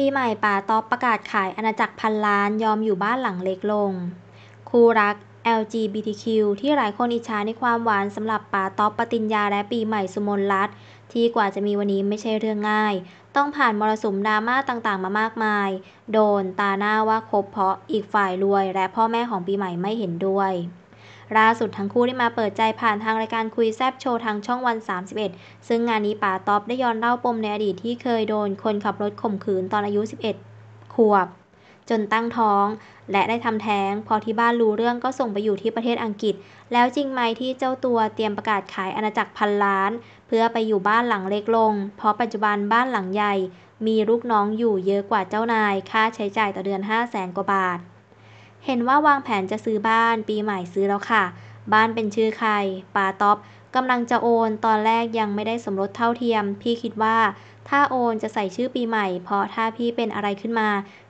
ปีใหม่ป่าต๊อบประกาศขายอาณาจักรพันล้านยอมอยู่บ้านหลังเล็กลง คู่รัก LGBTQ ที่หลายคนอิจฉาในความหวานสำหรับป่าต๊อบปติญญาและปีใหม่สุมนรัตที่กว่าจะมีวันนี้ไม่ใช่เรื่องง่าย ต้องผ่านมรสุมดราม่าต่างๆมามากมาย โดนตาหน้าว่าคบเพราะอีกฝ่ายรวยและพ่อแม่ของปีใหม่ไม่เห็นด้วยล่าสุดทั้งคู่ได้มาเปิดใจผ่านทางรายการคุยแซบโชว์ทางช่องวัน 31 ซึ่งงานนี้ป๋าต๊อบได้ย้อนเล่าปมในอดีตที่เคยโดนคนขับรถข่มขืนตอนอายุ 11 ขวบ จนตั้งท้อง และได้ทำแท้งพอที่บ้านรู้เรื่องก็ส่งไปอยู่ที่ประเทศอังกฤษ แล้วจริงไหมที่เจ้าตัวเตรียมประกาศขายอาณาจักรพันล้าน เพื่อไปอยู่บ้านหลังเล็กลง เพราะปัจจุบันบ้านหลังใหญ่มีลูกน้องอยู่เยอะกว่าเจ้านาย ค่าใช้จ่ายต่อเดือน5 0 0แสนกว่าบาทเห็นว่าวางแผนจะซื้อบ้าน ปีใหม่ซื้อแล้วค่ะ บ้านเป็นชื่อใครป๋าต๊อบกำลังจะโอนตอนแรกยังไม่ได้สมรสเท่าเทียม พี่คิดว่า ถ้าโอนจะใส่ชื่อปีใหม่ เพราะถ้าพี่เป็นอะไรขึ้นมา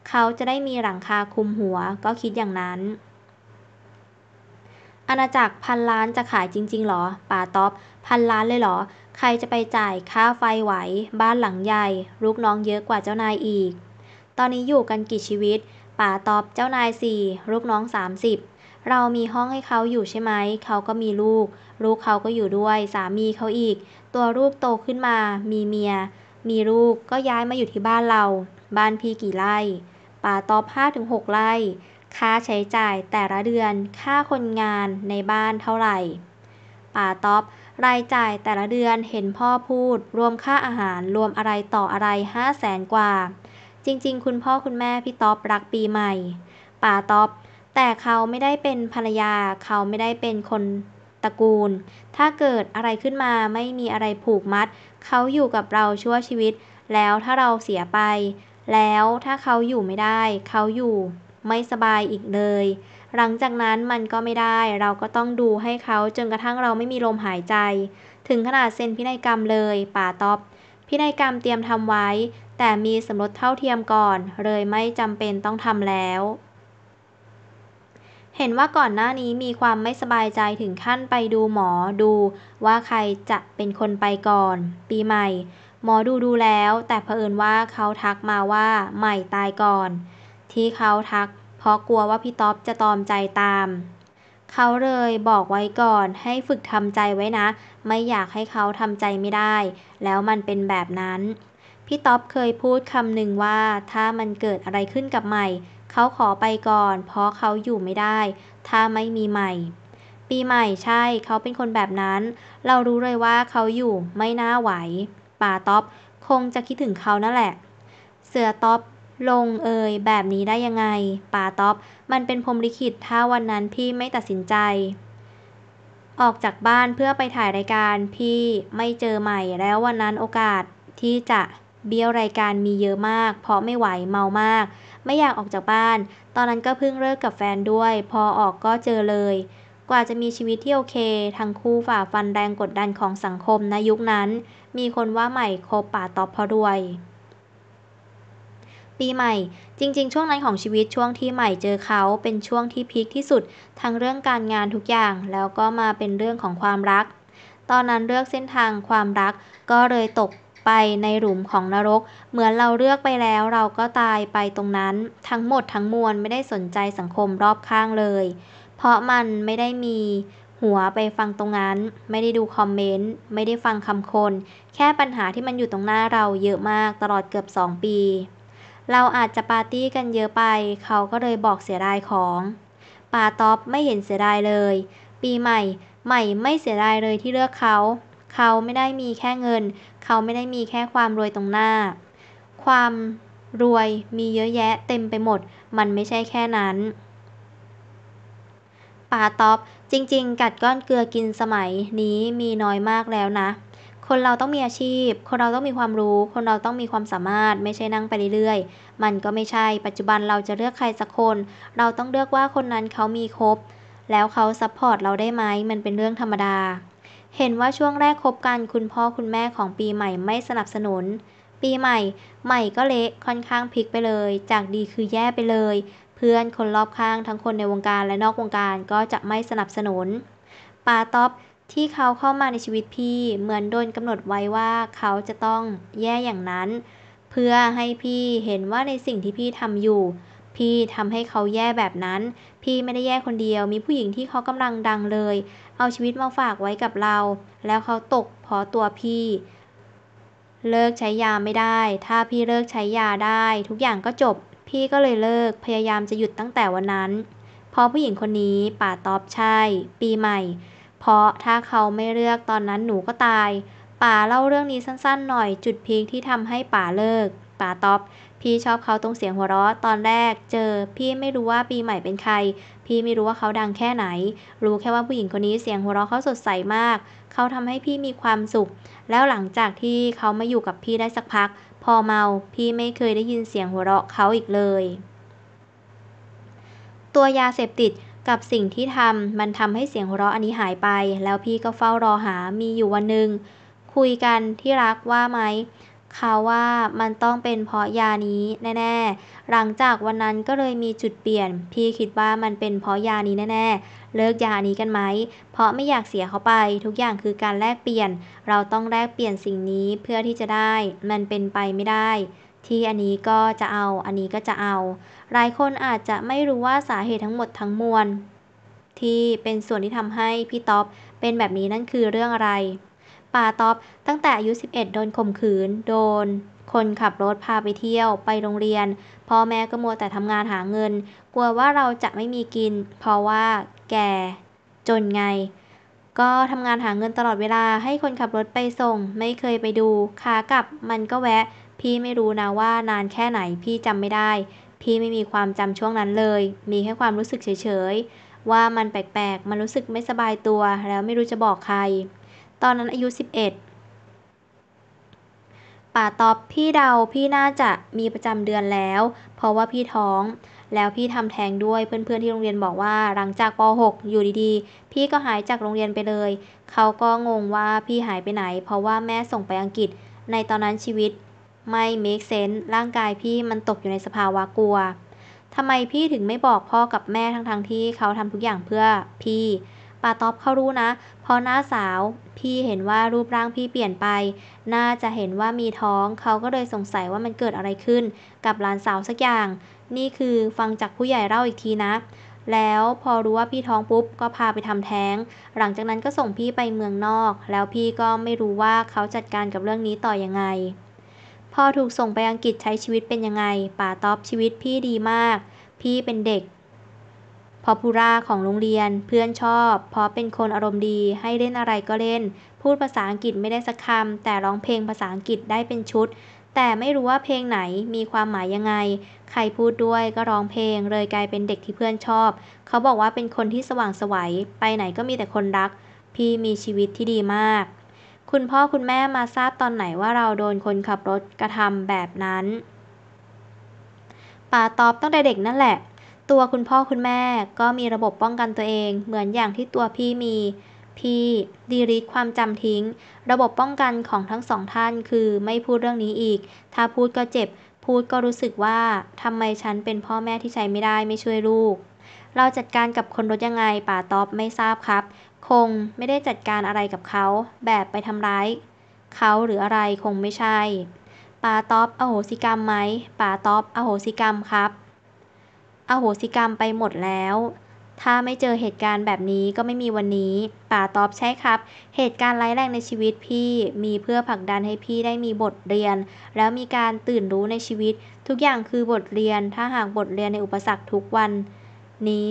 เขาจะได้มีหลังคาคุมหัวก็คิดอย่างนั้น อาณาจักรพันล้านจะขายจริงๆหรอป่าต๊อบพันล้านเลยเหรอ ใครจะไปจ่ายค่าไฟไหว บ้านหลังใหญ่ลูกน้องเยอะกว่าเจ้านายอีก ตอนนี้อยู่กันกี่ชีวิตป๋าต๊อบเจ้านายสี่ ลูกน้องสามสิบเรามีห้องให้เขาอยู่ใช่ไหม เขาก็มีลูก ลูกเขาก็อยู่ด้วย สามีเขาอีก ตัวลูกโตขึ้นมา มีเมีย มีลูกก็ย้ายมาอยู่ที่บ้านเรา บ้านพี่กี่ไร่ ป่าตอบห้าถึงหกไร่ ค่าใช้จ่ายแต่ละเดือน ค่าคนงานในบ้านเท่าไหร่ ป่าตอบรายจ่ายแต่ละเดือน เห็นพ่อพูด รวมค่าอาหาร รวมอะไรต่ออะไรห้าแสนกว่าจริง ๆ คุณพ่อคุณแม่ พี่ต๊อบรักปีใหม่ ป่าต๊อบแต่เขาไม่ได้เป็นภรรยา เขาไม่ได้เป็นคนตระกูล ถ้าเกิดอะไรขึ้นมาไม่มีอะไรผูกมัด เขาอยู่กับเราชั่วชีวิต แล้วถ้าเราเสียไป แล้วถ้าเขาอยู่ไม่ได้ เขาอยู่ไม่สบายอีกเลย หลังจากนั้นมันก็ไม่ได้ เราก็ต้องดูให้เขา จนกระทั่งเราไม่มีลมหายใจ ถึงขนาดเซ็นพินัยกรรมเลยป่าต๊อบพินัยกรรมเตรียมทำไว้แต่มีสมรสเท่าเทียมก่อน เลยไม่จำเป็นต้องทำแล้ว เห็นว่าก่อนหน้านี้มีความไม่สบายใจถึงขั้นไปดูหมอ ดูว่าใครจะเป็นคนไปก่อน ปีใหม่ หมอดูดูแล้ว แต่เผอิญว่าเขาทักมาว่า ใหม่ตายก่อน ที่เขาทัก เพราะกลัวว่าพี่ต๊อบจะตอมใจตาม เขาเลยบอกไว้ก่อนให้ฝึกทำใจไว้นะ ไม่อยากให้เขาทำใจไม่ได้ แล้วมันเป็นแบบนั้นพี่ต๊อบเคยพูดคำหนึ่งว่า ถ้ามันเกิดอะไรขึ้นกับใหม่ เขาขอไปก่อน เพราะเขาอยู่ไม่ได้ ถ้าไม่มีใหม่ ปีใหม่ใช่เขาเป็นคนแบบนั้น เรารู้เลยว่าเขาอยู่ไม่น่าไหว ป่าต๊อบคงจะคิดถึงเขานั่นแหละ เสือต๊อบลงเอยแบบนี้ได้ยังไง ป่าต๊อบมันเป็นพรมลิขิตถ้าวันนั้นพี่ไม่ตัดสินใจ ออกจากบ้านเพื่อไปถ่ายรายการ พี่ไม่เจอใหม่ แล้ววันนั้นโอกาสที่จะเบี้ยวรายการมีเยอะมากเพราะไม่ไหวเมามาก ไม่อยากออกจากบ้าน ตอนนั้นก็เพิ่งเลิกกับแฟนด้วย พอออกก็เจอเลย กว่าจะมีชีวิตที่โอเค ทั้งคู่ฝ่าฟันแรงกดดันของสังคมในยุคนั้น มีคนว่าใหม่โคป่าตอบพอรวย ปีใหม่ จริง ๆ ช่วงนั้นของชีวิตช่วงที่ใหม่เจอเขาเป็นช่วงที่พีคที่สุดทั้งเรื่องการงานทุกอย่างแล้วก็มาเป็นเรื่องของความรัก ตอนนั้นเลือกเส้นทางความรักก็เลยตกไปในหลุมของนรก เหมือนเราเลือกไปแล้วเราก็ตายไปตรงนั้น ทั้งหมดทั้งมวลไม่ได้สนใจสังคมรอบข้างเลย เพราะมันไม่ได้มี หัวไปฟังตรงนั้น ไม่ได้ดูคอมเมนต์ไม่ได้ฟังคำคน แค่ปัญหาที่มันอยู่ตรงหน้าเราเยอะมากตลอดเกือบ 2 ปี เราอาจจะปาร์ตี้กันเยอะไป เขาก็เลยบอกเสียดายของ ป่าต็อบไม่เห็นเสียดายเลย ปีใหม่ ใหม่ไม่เสียดายเลยที่เลือกเขาเขาไม่ได้มีแค่เงิน เขาไม่ได้มีแค่ความรวยตรงหน้า ความรวยมีเยอะแยะเต็มไปหมด มันไม่ใช่แค่นั้น ป่าตอบจริง ๆ กัดก้อนเกลือกินสมัยนี้มีน้อยมากแล้วนะ คนเราต้องมีอาชีพ คนเราต้องมีความรู้ คนเราต้องมีความสามารถ ไม่ใช่นั่งไปเรื่อยๆ มันก็ไม่ใช่ ปัจจุบันเราจะเลือกใครสักคน เราต้องเลือกว่าคนนั้นเขามีครบ แล้วเขาซัพพอร์ตเราได้ไหมมันเป็นเรื่องธรรมดาเห็นว่าช่วงแรกคบกันคุณพ่อคุณแม่ของปีใหม่ไม่สนับสนุน ปีใหม่ ใหม่ก็เละค่อนข้างพลิกไปเลย จากดีคือแย่ไปเลย เพื่อนคนรอบข้างทั้งคนในวงการและนอกวงการก็จะไม่สนับสนุนปาท็อปที่เขาเข้ามาในชีวิตพี่เหมือนโดนกำหนดไว้ว่าเขาจะต้องแย่อย่างนั้น เพื่อให้พี่เห็นว่าในสิ่งที่พี่ทำอยู่พี่ทำให้เขาแย่แบบนั้น พี่ไม่ได้แย่คนเดียว มีผู้หญิงที่เขากำลังดังเลย เอาชีวิตมาฝากไว้กับเรา แล้วเขาตกเพราะตัวพี่ เลิกใช้ยาไม่ได้ ถ้าพี่เลิกใช้ยาได้ ทุกอย่างก็จบ พี่ก็เลยเลิก พยายามจะหยุดตั้งแต่วันนั้น พอผู้หญิงคนนี้ป่าตอบใช่ ปีใหม่ เพราะถ้าเขาไม่เลือกตอนนั้นหนูก็ตาย ป่าเล่าเรื่องนี้สั้น ๆ หน่อย จุดพีคที่ทำให้ป่าเลิก ป่าตอบพี่ชอบเขาตรงเสียงหัวเราะตอนแรกเจอพี่ไม่รู้ว่าปีใหม่เป็นใคร พี่ไม่รู้ว่าเขาดังแค่ไหนรู้แค่ว่าผู้หญิงคนนี้เสียงหัวเราะเขาสดใสมากเขาทำให้พี่มีความสุข แล้วหลังจากที่เขามาอยู่กับพี่ได้สักพัก พอเมาพี่ไม่เคยได้ยินเสียงหัวเราะเขาอีกเลย ตัวยาเสพติดกับสิ่งที่ทำมันทำให้เสียงหัวเราะอันนี้หายไป แล้วพี่ก็เฝ้ารอหา มีอยู่วันหนึ่งคุยกันที่รักว่าไหมเขาว่ามันต้องเป็นเพราะยานี้แน่ ๆ หลังจากวันนั้นก็เลยมีจุดเปลี่ยน พี่คิดว่ามันเป็นเพราะยานี้แน่ๆ เลิกยานี้กันไหม เพราะไม่อยากเสียเขาไป ทุกอย่างคือการแลกเปลี่ยน เราต้องแลกเปลี่ยนสิ่งนี้เพื่อที่จะได้ มันเป็นไปไม่ได้ ที่อันนี้ก็จะเอาอันนี้ก็จะเอาหลายคนอาจจะไม่รู้ว่าสาเหตุทั้งหมดทั้งมวลที่เป็นส่วนที่ทำให้พี่ท็อปเป็นแบบนี้นั่นคือเรื่องอะไรปาต๊อบตั้งแต่อายุ 11 โดนข่มขืน โดน คนขับรถพาไปเที่ยวไปโรงเรียนพ่อแม่ก็มัวแต่ทำงานหาเงิน กลัวว่าเราจะไม่มีกิน เพราะว่าแกจนไง ก็ทำงานหาเงินตลอดเวลาให้คนขับรถไปส่ง ไม่เคยไปดูขากลับมันก็แวะ พี่ไม่รู้นะว่านานแค่ไหนพี่จำไม่ได้ พี่ไม่มีความจำช่วงนั้นเลย มีแค่ความรู้สึกเฉย ๆ ว่ามันแปลก ๆ มันรู้สึกไม่สบายตัว แล้วไม่รู้จะบอกใครตอนนั้นอายุ11 ป่าตอบพี่เดาพี่น่าจะมีประจำเดือนแล้ว เพราะว่าพี่ท้อง แล้วพี่ทำแทงด้วยเพื่อน ๆที่โรงเรียนบอกว่าหลังจากป .6 อยู่ดีๆพี่ก็หายจากโรงเรียนไปเลย เขาก็งงว่าพี่หายไปไหนเพราะว่าแม่ส่งไปอังกฤษ ในตอนนั้นชีวิตไม่ make sense ร่างกายพี่มันตกอยู่ในสภาวะกลัว ทำไมพี่ถึงไม่บอกพ่อกับแม่ทั้งๆทที่เขาทำทุกอย่างเพื่อพี่ป้าต๊อบเขารู้นะ พอหน้าสาว พี่เห็นว่ารูปร่างพี่เปลี่ยนไป น่าจะเห็นว่ามีท้องเขาก็เลยสงสัยว่ามันเกิดอะไรขึ้น กับหลานสาวสักอย่าง นี่คือฟังจากผู้ใหญ่เล่าอีกทีนะ แล้วพอรู้ว่าพี่ท้องปุ๊บก็พาไปทำแท้ง หลังจากนั้นก็ส่งพี่ไปเมืองนอก แล้วพี่ก็ไม่รู้ว่าเขาจัดการกับเรื่องนี้ต่อยังไง พอถูกส่งไปอังกฤษใช้ชีวิตเป็นยังไงป่าต๊อบชีวิตพี่ดีมาก พี่เป็นเด็กพอพูราของโรงเรียนเพื่อนชอบเพราะเป็นคนอารมณ์ดีให้เล่นอะไรก็เล่น พูดภาษาอังกฤษไม่ได้สักคำแต่ร้องเพลงภาษาอังกฤษได้เป็นชุด แต่ไม่รู้ว่าเพลงไหนมีความหมายยังไง ใครพูดด้วยก็ร้องเพลงเลยกลายเป็นเด็กที่เพื่อนชอบ เขาบอกว่าเป็นคนที่สว่างสวยัยไปไหนก็มีแต่คนรักพี่มีชีวิตที่ดีมาก คุณพ่อคุณแม่มาทราบตอนไหนว่าเราโดนคนขับรถกระทำแบบนั้นป่าตอบตั้งแต่เด็กนั่นแหละตัวคุณพ่อคุณแม่ก็มีระบบป้องกันตัวเอง เหมือนอย่างที่ตัวพี่มีพี่ดีรีทความจำทิ้ง ระบบป้องกันของทั้งสองท่านคือไม่พูดเรื่องนี้อีก ถ้าพูดก็เจ็บพูดก็รู้สึกว่าทำไมฉันเป็นพ่อแม่ที่ใช้ไม่ได้ไม่ช่วยลูก เราจัดการกับคนรถยังไงป่าต๊อบไม่ทราบครับ คงไม่ได้จัดการอะไรกับเขา แบบไปทำร้ายเขาหรืออะไรคงไม่ใช่ป่าต๊อบอโหสิกรรมไหมป่าต๊อบอโหสิกรรมครับอโหสิกรรมไปหมดแล้ว ถ้าไม่เจอเหตุการณ์แบบนี้ก็ไม่มีวันนี้ ป่าตอบใช่ครับ เหตุการณ์ร้ายแรงในชีวิตพี่มีเพื่อผลักดันให้พี่ได้มีบทเรียน แล้วมีการตื่นรู้ในชีวิต ทุกอย่างคือบทเรียน ถ้าหากบทเรียนในอุปสรรคทุกวันนี้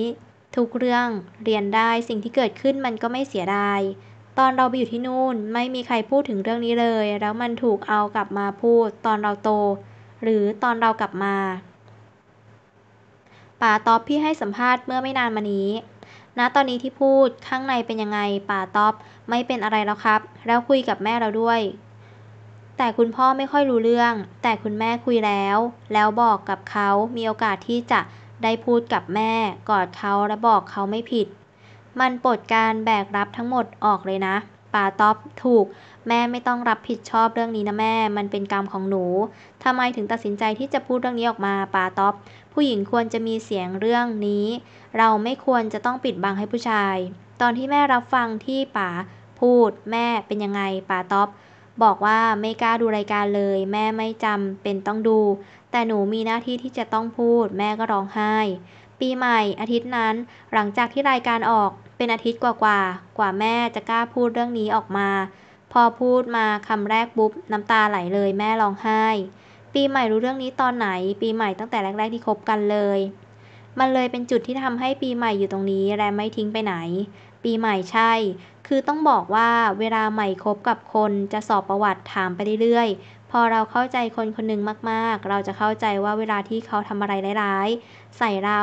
ทุกเรื่องเรียนได้สิ่งที่เกิดขึ้นมันก็ไม่เสียดาย ตอนเราไปอยู่ที่นู่นไม่มีใครพูดถึงเรื่องนี้เลย แล้วมันถูกเอากลับมาพูดตอนเราโต หรือตอนเรากลับมาป๋าต๊อบพี่ให้สัมภาษณ์เมื่อไม่นานมานี้ ณตอนนี้ที่พูดข้างในเป็นยังไงป๋าต๊อบไม่เป็นอะไรแล้วครับ แล้วคุยกับแม่เราด้วย แต่คุณพ่อไม่ค่อยรู้เรื่อง แต่คุณแม่คุยแล้ว แล้วบอกกับเขา มีโอกาสที่จะได้พูดกับแม่ กอดเขาและบอกเขาไม่ผิด มันปลดการแบกรับทั้งหมดออกเลยนะป้าตอบถูกแม่ไม่ต้องรับผิดชอบเรื่องนี้นะแม่มันเป็นกรรมของหนูทำไมถึงตัดสินใจที่จะพูดเรื่องนี้ออกมาป้าตอบผู้หญิงควรจะมีเสียงเรื่องนี้ เราไม่ควรจะต้องปิดบังให้ผู้ชาย ตอนที่แม่รับฟังที่ป๋าพูดแม่เป็นยังไงป๋าตอบบอกว่าไม่กล้าดูรายการเลย แม่ไม่จำเป็นต้องดู แต่หนูมีหน้าที่ที่จะต้องพูด แม่ก็ร้องไห้ปีใหม่อาทิตย์นั้นหลังจากที่รายการออกเป็นอาทิตย์กว่ากว่า กว่าแม่จะกล้าพูดเรื่องนี้ออกมา พอพูดมาคำแรกปุ๊บน้ำตาไหลเลยแม่ร้องไห้ ปีใหม่รู้เรื่องนี้ตอนไหน ปีใหม่ตั้งแต่แรกๆที่คบกันเลย มันเลยเป็นจุดที่ทำให้ปีใหม่อยู่ตรงนี้และไม่ทิ้งไปไหน ปีใหม่ใช่ คือต้องบอกว่าเวลาใหม่คบกับคนจะสอบประวัติถามไปเรื่อยพอเราเข้าใจคนคนหนึ่งมากๆ เราจะเข้าใจว่าเวลาที่เขาทำอะไรร้ายๆ ใส่เรา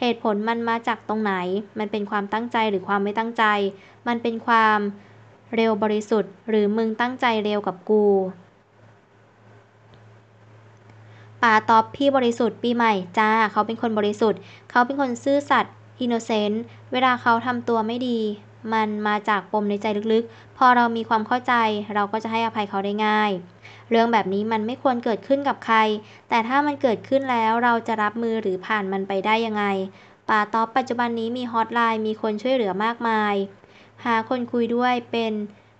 เหตุผลมันมาจากตรงไหน มันเป็นความตั้งใจหรือความไม่ตั้งใจ มันเป็นความเร็วบริสุทธิ์หรือมึงตั้งใจเร็วกับกู ป่าตอบพี่บริสุทธิ์ปีใหม่จ้า เขาเป็นคนบริสุทธิ์ เขาเป็นคนซื่อสัตย์อินโนเซนต์เวลาเขาทำตัวไม่ดีมันมาจากปมในใจลึกๆ พอเรามีความเข้าใจ เราก็จะให้อภัยเขาได้ง่าย เรื่องแบบนี้มันไม่ควรเกิดขึ้นกับใคร แต่ถ้ามันเกิดขึ้นแล้วเราจะรับมือหรือผ่านมันไปได้ยังไง ป่าต็อปปัจจุบันนี้มีฮอตไลน์มีคนช่วยเหลือมากมาย หาคนคุยด้วยเป็น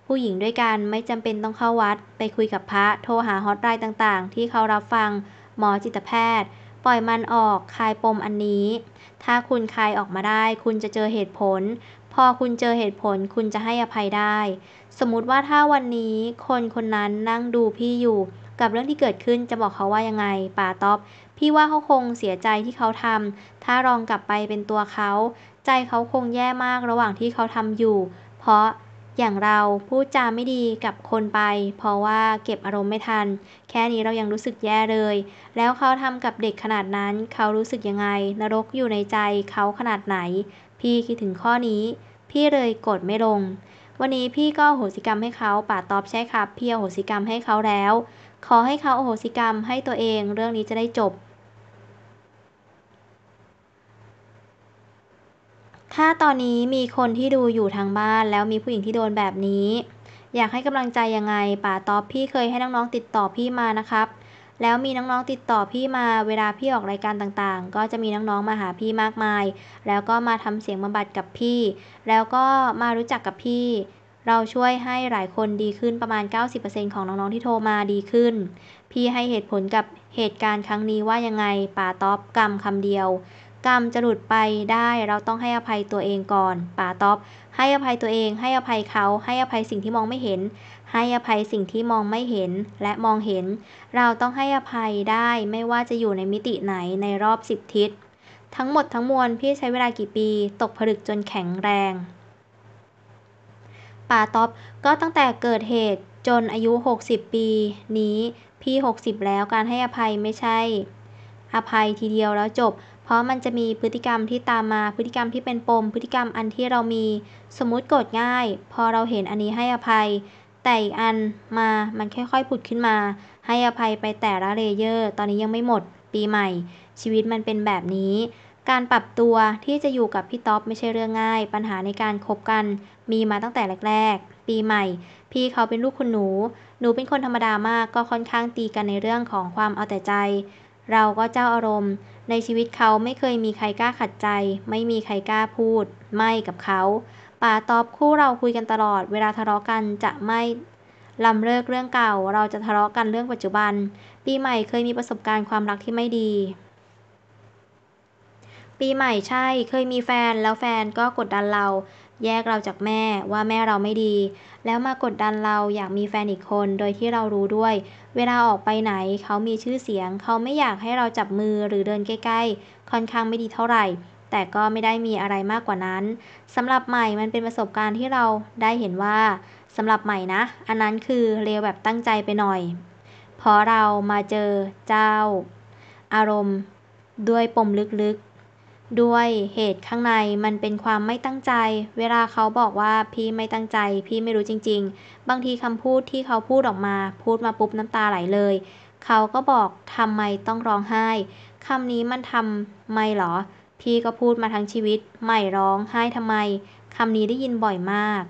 ผู้หญิงด้วยกันไม่จำเป็นต้องเข้าวัด ไปคุยกับพระโทรหาฮอตไลน์ต่างๆที่เขารับฟัง หมอจิตแพทย์ ปล่อยมันออกคลายปมอันนี้ ถ้าคุณคลายออกมาได้ คุณจะเจอเหตุผลพอคุณเจอเหตุผลคุณจะให้อภัยได้ สมมติว่าถ้าวันนี้คนคนนั้นนั่งดูพี่อยู่ กับเรื่องที่เกิดขึ้นจะบอกเขาว่ายังไงป่าต๊อบพี่ว่าเขาคงเสียใจที่เขาทำ ถ้าลองกลับไปเป็นตัวเขา ใจเขาคงแย่มากระหว่างที่เขาทำอยู่ เพราะอย่างเราพูดจาไม่ดีกับคนไป เพราะว่าเก็บอารมณ์ไม่ทัน แค่นี้เรายังรู้สึกแย่เลย แล้วเขาทำกับเด็กขนาดนั้นเขารู้สึกยังไง นรกอยู่ในใจเขาขนาดไหนพี่คิดถึงข้อนี้พี่เลยกดไม่ลง วันนี้พี่ก็โหสิกรรมให้เขาป่าตอบใช่ครับพี่โหสิกรรมให้เขาแล้ว ขอให้เขาโหสิกรรมให้ตัวเอง เรื่องนี้จะได้จบ ถ้าตอนนี้มีคนที่ดูอยู่ทางบ้านแล้วมีผู้หญิงที่โดนแบบนี้ อยากให้กำลังใจยังไง ป่าตอบพี่เคยให้น้องๆติดต่อพี่มานะครับแล้วมีน้อง ๆ ติดต่อพี่มาเวลาพี่ออกรายการต่างๆ ก็จะมีน้อง ๆ มาหาพี่มากมาย แล้วก็มาทำเสียงบำบัดกับพี่ แล้วก็มารู้จักกับพี่ เราช่วยให้หลายคนดีขึ้นประมาณ 90%ของน้อง ๆ ที่โทรมาดีขึ้น พี่ให้เหตุผลกับเหตุการณ์ครั้งนี้ว่ายังไงป่าตอปกรรมคำเดียวกรรมจะหลุดไปได้เราต้องให้อภัยตัวเองก่อน ป่าต๊อบให้อภัยตัวเอง ให้อภัยเขา ให้อภัยสิ่งที่มองไม่เห็น ให้อภัยสิ่งที่มองไม่เห็นและมองเห็น เราต้องให้อภัยได้ไม่ว่าจะอยู่ในมิติไหนในรอบสิบทิศ ทั้งหมดทั้งมวลพี่ใช้เวลากี่ปี ตกผลึกจนแข็งแรง ป่าต๊อบก็ตั้งแต่เกิดเหตุจนอายุ 60 ปี นี้พี่60แล้วการให้อภัยไม่ใช่ อภัยทีเดียวแล้วจบเพราะมันจะมีพฤติกรรมที่ตามมา พฤติกรรมที่เป็นปม พฤติกรรมอันที่เรามี สมมติโกรธง่าย พอเราเห็นอันนี้ให้อภัย แต่อีกอันมา มันค่อยๆผุดขึ้นมา ให้อภัยไปแต่ละเลเยอร์ ตอนนี้ยังไม่หมด ปีใหม่ ชีวิตมันเป็นแบบนี้ การปรับตัวที่จะอยู่กับพี่ท็อป ไม่ใช่เรื่องง่าย ปัญหาในการคบกัน มีมาตั้งแต่แรกๆ ปีใหม่ พี่เขาเป็นลูกคุณหนูหนูเป็นคนธรรมดามากก็ค่อนข้างตีกันในเรื่องของความเอาแต่ใจ เราก็เจ้าอารมณ์ในชีวิตเขาไม่เคยมีใครกล้าขัดใจ ไม่มีใครกล้าพูดไม่กับเขาป่าตอบคู่เราคุยกันตลอด เวลาทะเลาะกันจะไม่ลำเลิกเรื่องเก่าเราจะทะเลาะกันเรื่องปัจจุบัน ปีใหม่เคยมีประสบการณ์ความรักที่ไม่ดี ปีใหม่ใช่เคยมีแฟนแล้วแฟนก็กดดันเราแยกเราจากแม่ว่าแม่เราไม่ดีแล้วมากดดันเราอยากมีแฟนอีกคน โดยที่เรารู้ด้วยเวลาออกไปไหนเขามีชื่อเสียง เขาไม่อยากให้เราจับมือหรือเดินใกล้ๆ ค่อนข้างไม่ดีเท่าไหร่ แต่ก็ไม่ได้มีอะไรมากกว่านั้นสำหรับใหม่มันเป็นประสบการณ์ที่เราได้เห็นว่าสำหรับใหม่นะ อันนั้นคือเลวแบบตั้งใจไปหน่อยเพราะเรามาเจอเจ้า อารมณ์ ด้วยปมลึกด้วยเหตุข้างในมันเป็นความไม่ตั้งใจ เวลาเขาบอกว่าพี่ไม่ตั้งใจ พี่ไม่รู้จริงๆ บางทีคำพูดที่เขาพูดออกมา พูดมาปุ๊บน้ำตาไหลเลย เขาก็บอกทำไมต้องร้องไห้คำนี้มันทำไมหรอ พี่ก็พูดมาทั้งชีวิตไม่ร้องไห้ทำไมคำนี้ได้ยินบ่อยมาก